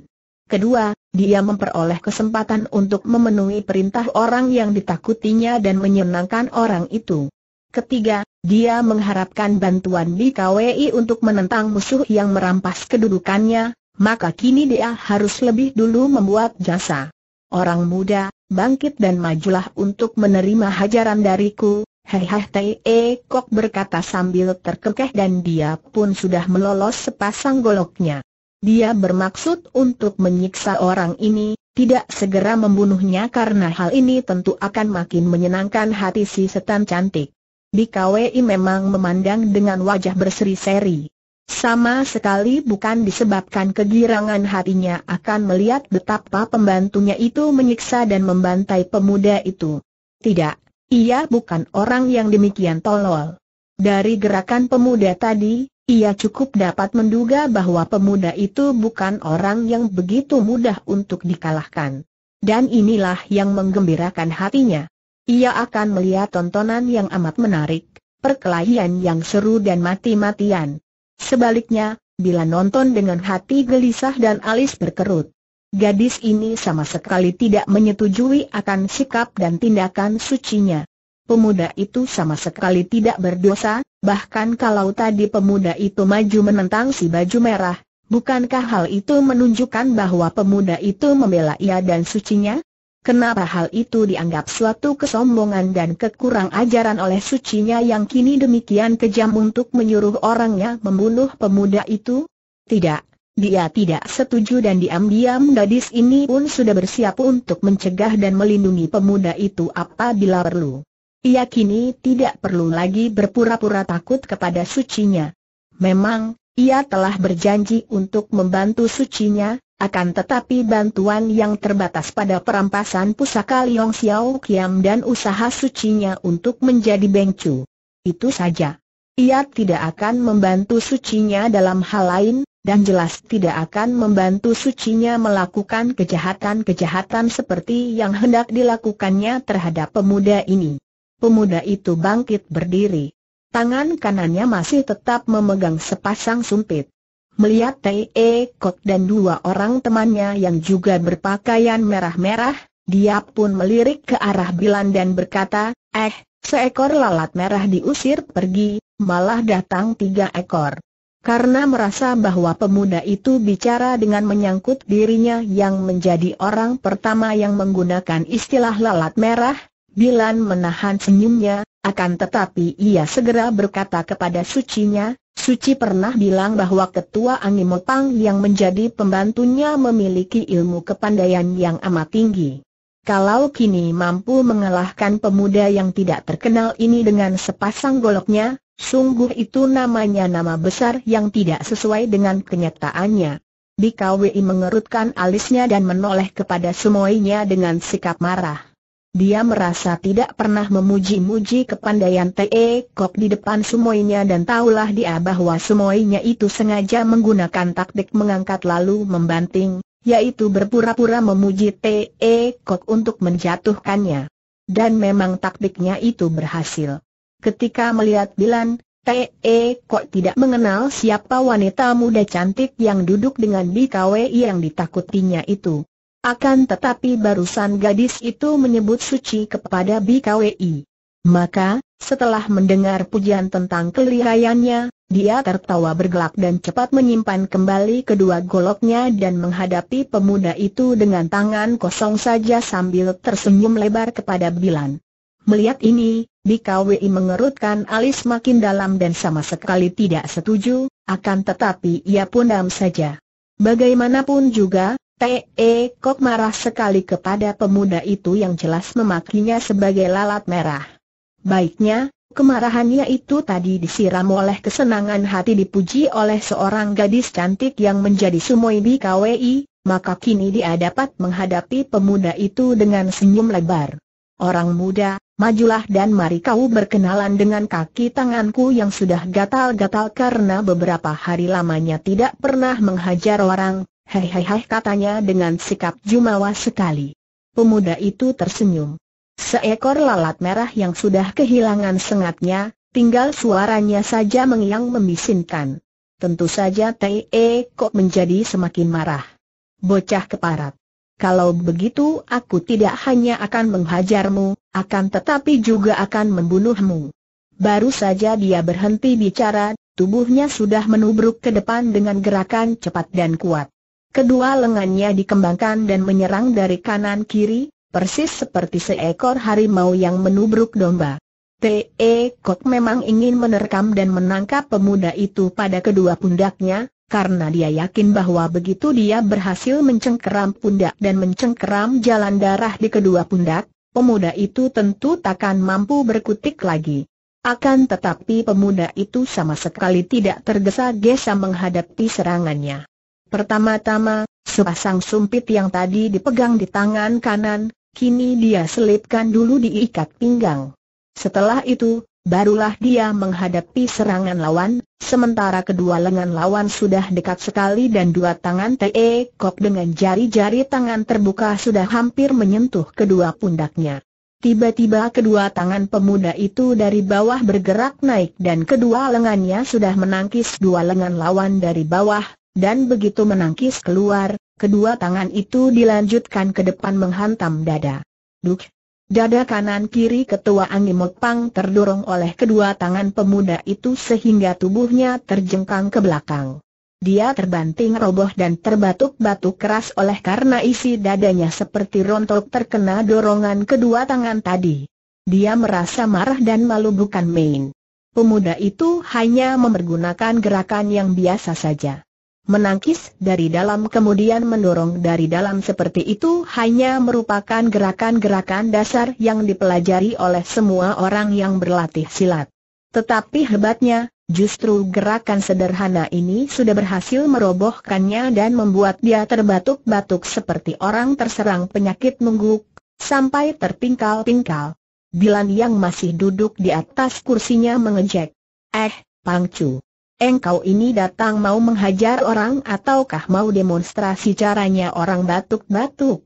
Kedua, dia memperoleh kesempatan untuk memenuhi perintah orang yang ditakutinya dan menyenangkan orang itu. Ketiga, dia mengharapkan bantuan di BKWI untuk menentang musuh yang merampas kedudukannya, maka kini dia harus lebih dulu membuat jasa. Orang muda, bangkit dan majulah untuk menerima hajaran dariku, Heheh e Kok berkata sambil terkekeh dan dia pun sudah melolos sepasang goloknya. Dia bermaksud untuk menyiksa orang ini, tidak segera membunuhnya karena hal ini tentu akan makin menyenangkan hati si setan cantik. Bikawi memang memandang dengan wajah berseri-seri. Sama sekali bukan disebabkan kegirangan hatinya akan melihat betapa pembantunya itu menyiksa dan membantai pemuda itu. Tidak, ia bukan orang yang demikian tolol. Dari gerakan pemuda tadi, ia cukup dapat menduga bahwa pemuda itu bukan orang yang begitu mudah untuk dikalahkan. Dan inilah yang menggembirakan hatinya. Ia akan melihat tontonan yang amat menarik, perkelahian yang seru dan mati-matian. Sebaliknya, bila nonton dengan hati gelisah dan alis berkerut, gadis ini sama sekali tidak menyetujui akan sikap dan tindakan sucinya. Pemuda itu sama sekali tidak berdosa, Bahkan kalau tadi pemuda itu maju menentang si baju merah, bukankah hal itu menunjukkan bahwa pemuda itu membela ia dan sucinya? Kenapa hal itu dianggap suatu kesombongan dan kekurang ajaran oleh sucinya yang kini demikian kejam untuk menyuruh orangnya membunuh pemuda itu? Tidak, dia tidak setuju dan diam-diam gadis ini pun sudah bersiap untuk mencegah dan melindungi pemuda itu apabila perlu. Ia kini tidak perlu lagi berpura-pura takut kepada sucinya. Memang, ia telah berjanji untuk membantu sucinya, akan tetapi bantuan yang terbatas pada perampasan pusaka Liong Xiao Kiam dan usaha sucinya untuk menjadi bengcu. Itu saja. Ia tidak akan membantu sucinya dalam hal lain, dan jelas tidak akan membantu sucinya melakukan kejahatan-kejahatan seperti yang hendak dilakukannya terhadap pemuda ini pemuda itu bangkit berdiri. Tangan kanannya masih tetap memegang sepasang sumpit. Melihat T.E. Kok dan dua orang temannya yang juga berpakaian merah-merah, dia pun melirik ke arah Bilan dan berkata, Eh, seekor lalat merah diusir pergi, malah datang tiga ekor. Karena merasa bahwa pemuda itu bicara dengan menyangkut dirinya yang menjadi orang pertama yang menggunakan istilah lalat merah, Bilan menahan senyumnya, akan tetapi ia segera berkata kepada sucinya, Suci pernah bilang bahwa ketua Angimotang yang menjadi pembantunya memiliki ilmu kepandaian yang amat tinggi. Kalau kini mampu mengalahkan pemuda yang tidak terkenal ini dengan sepasang goloknya, sungguh itu namanya nama besar yang tidak sesuai dengan kenyataannya. Bikawi mengerutkan alisnya dan menoleh kepada semuanya dengan sikap marah. Dia merasa tidak pernah memuji-muji kepandaian Te Kok di depan semuanya dan tahulah dia bahwa semuanya itu sengaja menggunakan taktik mengangkat lalu membanting, yaitu berpura-pura memuji Te Kok untuk menjatuhkannya. Dan memang taktiknya itu berhasil. Ketika melihat Bilan, Te Kok tidak mengenal siapa wanita muda cantik yang duduk dengan BKW yang ditakutinya itu. Akan tetapi barusan gadis itu menyebut suci kepada BKWI. Maka, setelah mendengar pujian tentang kelihayannya, dia tertawa bergelak dan cepat menyimpan kembali kedua goloknya dan menghadapi pemuda itu dengan tangan kosong saja sambil tersenyum lebar kepada Bilan. Melihat ini, BKWI mengerutkan alis makin dalam dan sama sekali tidak setuju, akan tetapi ia pun diam saja. Bagaimanapun juga, T.E. Kok marah sekali kepada pemuda itu yang jelas memakinya sebagai lalat merah. Baiknya, kemarahannya itu tadi disiram oleh kesenangan hati dipuji oleh seorang gadis cantik yang menjadi sumoi di KWI, maka kini dia dapat menghadapi pemuda itu dengan senyum lebar. Orang muda, majulah dan mari kau berkenalan dengan kaki tanganku yang sudah gatal-gatal karena beberapa hari lamanya tidak pernah menghajar orang, Hei hei hei katanya dengan sikap jumawa sekali. Pemuda itu tersenyum. Seekor lalat merah yang sudah kehilangan sengatnya, tinggal suaranya saja mengiang memisinkan. Tentu saja T.E. E kok menjadi semakin marah. Bocah keparat. Kalau begitu aku tidak hanya akan menghajarmu, akan tetapi juga akan membunuhmu. Baru saja dia berhenti bicara, tubuhnya sudah menubruk ke depan dengan gerakan cepat dan kuat. Kedua lengannya dikembangkan dan menyerang dari kanan kiri, persis seperti seekor harimau yang menubruk domba. T.E. Kok memang ingin menerkam dan menangkap pemuda itu pada kedua pundaknya, karena dia yakin bahwa begitu dia berhasil mencengkeram pundak dan mencengkeram jalan darah di kedua pundak, pemuda itu tentu takkan mampu berkutik lagi. Akan tetapi pemuda itu sama sekali tidak tergesa-gesa menghadapi serangannya. Pertama-tama, sepasang sumpit yang tadi dipegang di tangan kanan, kini dia selipkan dulu diikat pinggang. Setelah itu, barulah dia menghadapi serangan lawan, sementara kedua lengan lawan sudah dekat sekali dan dua tangan Te Kok dengan jari-jari tangan terbuka sudah hampir menyentuh kedua pundaknya. Tiba-tiba kedua tangan pemuda itu dari bawah bergerak naik dan kedua lengannya sudah menangkis dua lengan lawan dari bawah, dan begitu menangkis keluar, kedua tangan itu dilanjutkan ke depan menghantam dada. Duk! Dada kanan kiri ketua Angimok Pang terdorong oleh kedua tangan pemuda itu sehingga tubuhnya terjengkang ke belakang. Dia terbanting roboh dan terbatuk-batuk keras oleh karena isi dadanya seperti rontok terkena dorongan kedua tangan tadi. Dia merasa marah dan malu bukan main. Pemuda itu hanya memergunakan gerakan yang biasa saja menangkis dari dalam kemudian mendorong dari dalam seperti itu hanya merupakan gerakan-gerakan dasar yang dipelajari oleh semua orang yang berlatih silat. Tetapi hebatnya, justru gerakan sederhana ini sudah berhasil merobohkannya dan membuat dia terbatuk-batuk seperti orang terserang penyakit mengguk, sampai terpingkal-pingkal. Dilan yang masih duduk di atas kursinya mengejek. Eh, Pangcu engkau ini datang mau menghajar orang ataukah mau demonstrasi caranya orang batuk-batuk?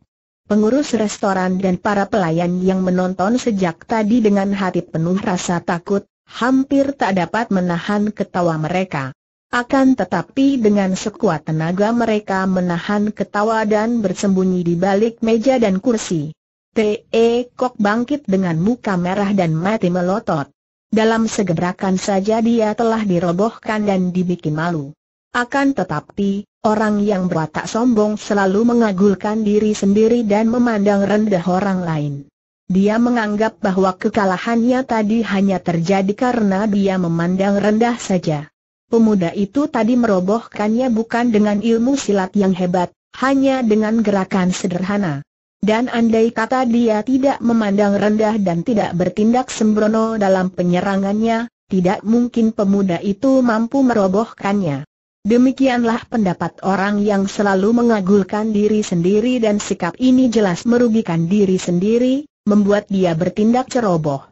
Pengurus restoran dan para pelayan yang menonton sejak tadi dengan hati penuh rasa takut, hampir tak dapat menahan ketawa mereka. Akan tetapi dengan sekuat tenaga mereka menahan ketawa dan bersembunyi di balik meja dan kursi. T.E. Kok bangkit dengan muka merah dan mati melotot. Dalam segebrakan saja dia telah dirobohkan dan dibikin malu. Akan tetapi, orang yang berwatak sombong selalu mengagulkan diri sendiri dan memandang rendah orang lain. Dia menganggap bahwa kekalahannya tadi hanya terjadi karena dia memandang rendah saja. Pemuda itu tadi merobohkannya bukan dengan ilmu silat yang hebat, hanya dengan gerakan sederhana. Dan andai kata dia tidak memandang rendah dan tidak bertindak sembrono dalam penyerangannya, tidak mungkin pemuda itu mampu merobohkannya. Demikianlah pendapat orang yang selalu mengagulkan diri sendiri dan sikap ini jelas merugikan diri sendiri, membuat dia bertindak ceroboh.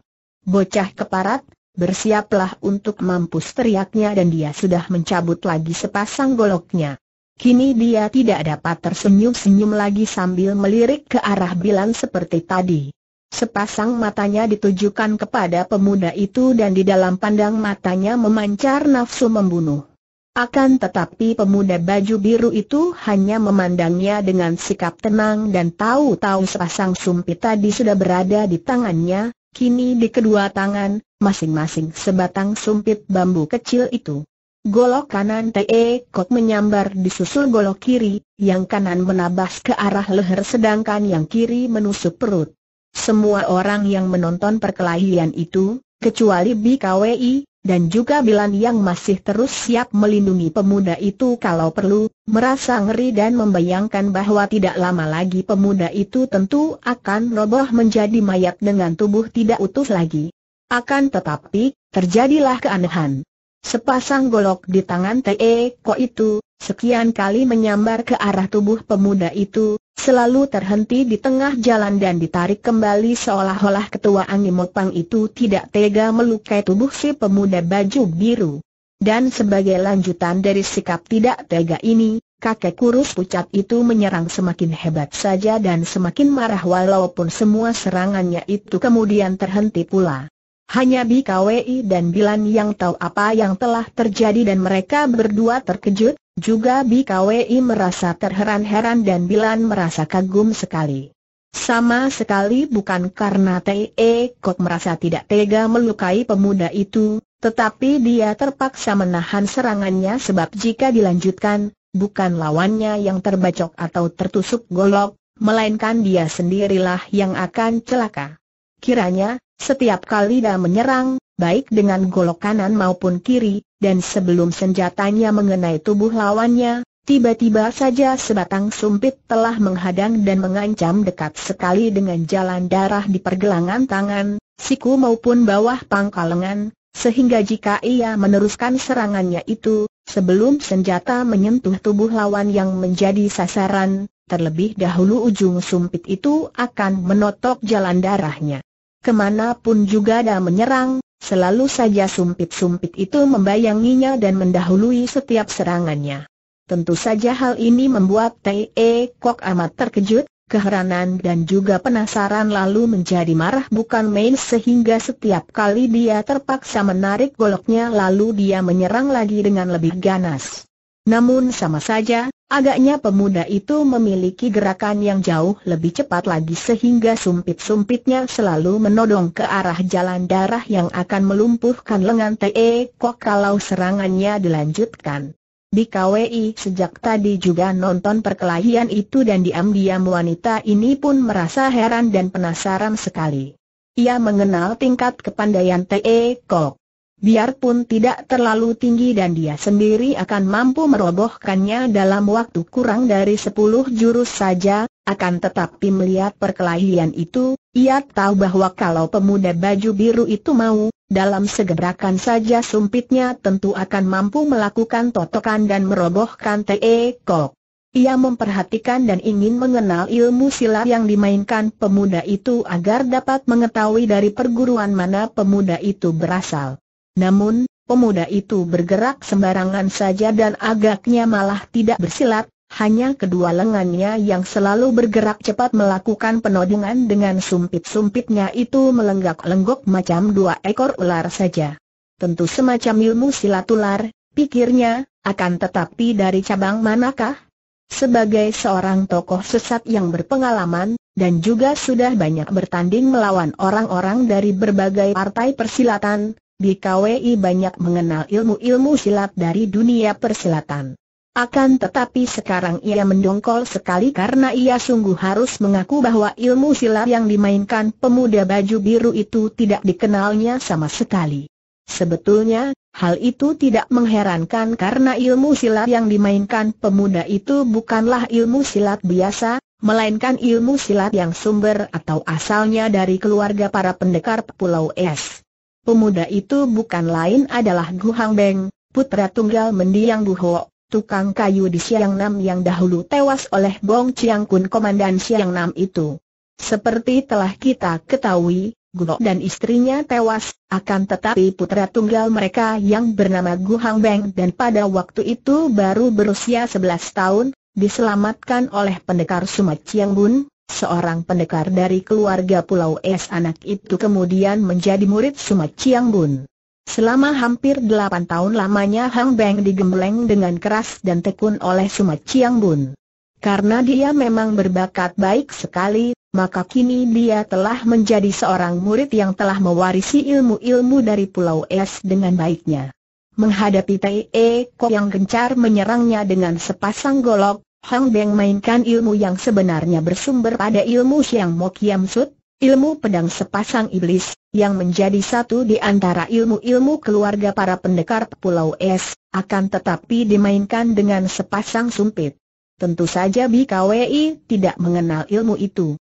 Bocah keparat, bersiaplah untuk mampus teriaknya dan dia sudah mencabut lagi sepasang goloknya. Kini dia tidak dapat tersenyum-senyum lagi sambil melirik ke arah Bilan seperti tadi. Sepasang matanya ditujukan kepada pemuda itu dan di dalam pandang matanya memancar nafsu membunuh. Akan tetapi pemuda baju biru itu hanya memandangnya dengan sikap tenang dan tahu-tahu sepasang sumpit tadi sudah berada di tangannya, kini di kedua tangan, masing-masing sebatang sumpit bambu kecil itu. Golok kanan T.E. kok menyambar disusul golok kiri, yang kanan menabas ke arah leher sedangkan yang kiri menusuk perut. Semua orang yang menonton perkelahian itu, kecuali BKWI, dan juga Bilan yang masih terus siap melindungi pemuda itu kalau perlu, merasa ngeri dan membayangkan bahwa tidak lama lagi pemuda itu tentu akan roboh menjadi mayat dengan tubuh tidak utuh lagi. Akan tetapi, terjadilah keanehan. Sepasang golok di tangan T.E. Ko itu, sekian kali menyambar ke arah tubuh pemuda itu, selalu terhenti di tengah jalan dan ditarik kembali seolah-olah ketua angin Angimopang itu tidak tega melukai tubuh si pemuda baju biru. Dan sebagai lanjutan dari sikap tidak tega ini, kakek kurus pucat itu menyerang semakin hebat saja dan semakin marah walaupun semua serangannya itu kemudian terhenti pula. Hanya BKWI dan Bilan yang tahu apa yang telah terjadi dan mereka berdua terkejut, juga BKWI merasa terheran-heran dan Bilan merasa kagum sekali. Sama sekali bukan karena T.E. Kok merasa tidak tega melukai pemuda itu, tetapi dia terpaksa menahan serangannya sebab jika dilanjutkan, bukan lawannya yang terbacok atau tertusuk golok, melainkan dia sendirilah yang akan celaka. Kiranya, setiap kali dia menyerang, baik dengan golok kanan maupun kiri, dan sebelum senjatanya mengenai tubuh lawannya, tiba-tiba saja sebatang sumpit telah menghadang dan mengancam dekat sekali dengan jalan darah di pergelangan tangan, siku maupun bawah pangkal lengan, sehingga jika ia meneruskan serangannya itu, sebelum senjata menyentuh tubuh lawan yang menjadi sasaran, terlebih dahulu ujung sumpit itu akan menotok jalan darahnya kemana pun juga dia menyerang, selalu saja sumpit-sumpit itu membayanginya dan mendahului setiap serangannya. Tentu saja hal ini membuat T.E. Kok amat terkejut, keheranan dan juga penasaran lalu menjadi marah bukan main sehingga setiap kali dia terpaksa menarik goloknya lalu dia menyerang lagi dengan lebih ganas. Namun sama saja, Agaknya pemuda itu memiliki gerakan yang jauh lebih cepat lagi sehingga sumpit-sumpitnya selalu menodong ke arah jalan darah yang akan melumpuhkan lengan Te Kok kalau serangannya dilanjutkan. Di KWI sejak tadi juga nonton perkelahian itu dan diam-diam wanita ini pun merasa heran dan penasaran sekali. Ia mengenal tingkat kepandaian Te Kok biarpun tidak terlalu tinggi dan dia sendiri akan mampu merobohkannya dalam waktu kurang dari sepuluh jurus saja, akan tetapi melihat perkelahian itu, ia tahu bahwa kalau pemuda baju biru itu mau, dalam segerakan saja sumpitnya tentu akan mampu melakukan totokan dan merobohkan T.E. Kok. Ia memperhatikan dan ingin mengenal ilmu silat yang dimainkan pemuda itu agar dapat mengetahui dari perguruan mana pemuda itu berasal. Namun, pemuda itu bergerak sembarangan saja dan agaknya malah tidak bersilat, hanya kedua lengannya yang selalu bergerak cepat melakukan penodongan dengan sumpit-sumpitnya itu melenggak-lenggok macam dua ekor ular saja. Tentu semacam ilmu silat ular, pikirnya, akan tetapi dari cabang manakah? Sebagai seorang tokoh sesat yang berpengalaman, dan juga sudah banyak bertanding melawan orang-orang dari berbagai partai persilatan, KWI banyak mengenal ilmu-ilmu silat dari dunia persilatan. Akan tetapi sekarang ia mendongkol sekali karena ia sungguh harus mengaku bahwa ilmu silat yang dimainkan pemuda baju biru itu tidak dikenalnya sama sekali. Sebetulnya, hal itu tidak mengherankan karena ilmu silat yang dimainkan pemuda itu bukanlah ilmu silat biasa, melainkan ilmu silat yang sumber atau asalnya dari keluarga para pendekar Pulau Es. Pemuda itu bukan lain adalah Gu Hang Beng, putra tunggal mendiang Bu Ho, tukang kayu di Siang Nam yang dahulu tewas oleh Bong Chiang Kun komandan Siang Nam itu. Seperti telah kita ketahui, Ho dan istrinya tewas, akan tetapi putra tunggal mereka yang bernama Gu Hang Beng dan pada waktu itu baru berusia 11 tahun, diselamatkan oleh pendekar Sumat Chiang Bun, Seorang pendekar dari keluarga Pulau Es anak itu kemudian menjadi murid Sumat Chiang Bun. Selama hampir delapan tahun lamanya Hang Beng digembleng dengan keras dan tekun oleh Sumat Chiang Bun. Karena dia memang berbakat baik sekali, maka kini dia telah menjadi seorang murid yang telah mewarisi ilmu-ilmu dari Pulau Es dengan baiknya. Menghadapi Tai E Ko yang gencar menyerangnya dengan sepasang golok, Hang Beng mainkan ilmu yang sebenarnya bersumber pada ilmu yang Mo Kiam Sut, ilmu pedang sepasang iblis, yang menjadi satu di antara ilmu-ilmu keluarga para pendekar Pulau Es, akan tetapi dimainkan dengan sepasang sumpit. Tentu saja BKWI tidak mengenal ilmu itu.